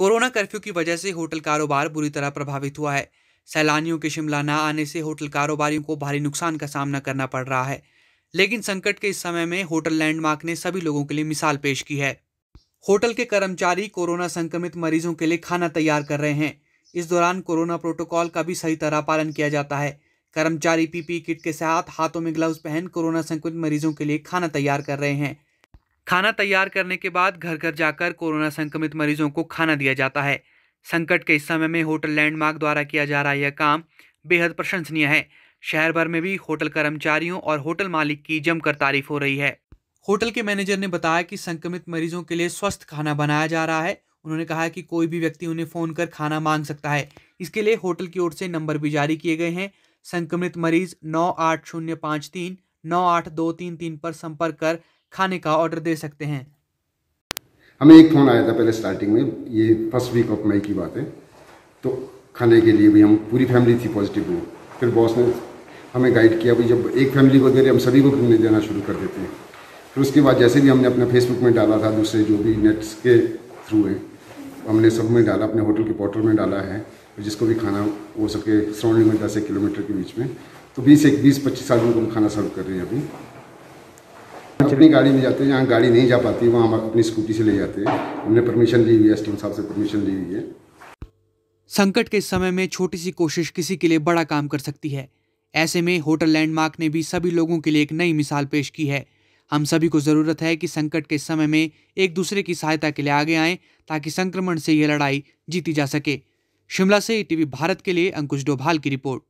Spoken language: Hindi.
कोरोना कर्फ्यू की वजह से होटल कारोबार बुरी तरह प्रभावित हुआ है सैलानियों के शिमला न आने से होटल कारोबारियों को भारी नुकसान का सामना करना पड़ रहा है लेकिन संकट के इस समय में होटल लैंडमार्क ने सभी लोगों के लिए मिसाल पेश की है होटल के कर्मचारी कोरोना संक्रमित मरीजों के लिए खाना तैयार कर रहे हैं इस दौरान कोरोना प्रोटोकॉल का भी सही तरह पालन किया जाता है कर्मचारी पीपी किट के साथ हाथों में ग्लव्स पहन कोरोना संक्रमित मरीजों के लिए खाना तैयार कर रहे हैं खाना तैयार करने के बाद घर घर जाकर कोरोना संक्रमित मरीजों को खाना दिया जाता है संकट के इस समय में होटल लैंडमार्क द्वारा किया जा रहा यह काम बेहद प्रशंसनीय है शहर भर में भी होटल कर्मचारियों और होटल मालिक की जमकर तारीफ हो रही है होटल के मैनेजर ने बताया कि संक्रमित मरीजों के लिए स्वस्थ खाना बनाया जा रहा है उन्होंने कहा कि कोई भी व्यक्ति उन्हें फ़ोन कर खाना मांग सकता है इसके लिए होटल की ओर से नंबर भी जारी किए गए हैं संक्रमित मरीज नौ आठ शून्य पाँच तीन नौ आठ दो तीन तीन पर संपर्क कर खाने का ऑर्डर दे सकते हैं हमें एक फ़ोन आया था पहले स्टार्टिंग में ये फर्स्ट वीक ऑफ मई की बात है तो खाने के लिए भी हम पूरी फैमिली थी पॉजिटिव हुई फिर बॉस ने हमें गाइड किया भाई जब एक फैमिली को दे रहे हम सभी को घूमने देना शुरू कर देते हैं फिर उसके बाद जैसे भी हमने अपना फेसबुक में डाला था दूसरे जो भी नेट्स के थ्रू है हमने सब में डाला अपने होटल के पोर्टल में डाला है जिसको भी खाना हो सके सराउंडिंग में दस एक किलोमीटर के बीच में तो बीस एक बीस पच्चीस आदमी को तो हम खाना सर्व कर रहे हैं अभी अपनी गाड़ी में जाते हैं जहाँ गाड़ी नहीं जा पाती वहाँ हम अपनी स्कूटी से ले जाते हैं हमने परमिशन ली हुई है एस साहब से परमिशन ली हुई है संकट के समय में छोटी सी कोशिश किसी के लिए बड़ा काम कर सकती है ऐसे में होटल लैंडमार्क ने भी सभी लोगों के लिए एक नई मिसाल पेश की है हम सभी को ज़रूरत है कि संकट के समय में एक दूसरे की सहायता के लिए आगे आएं ताकि संक्रमण से यह लड़ाई जीती जा सके शिमला से टीवी भारत के लिए अंकुश डोभाल की रिपोर्ट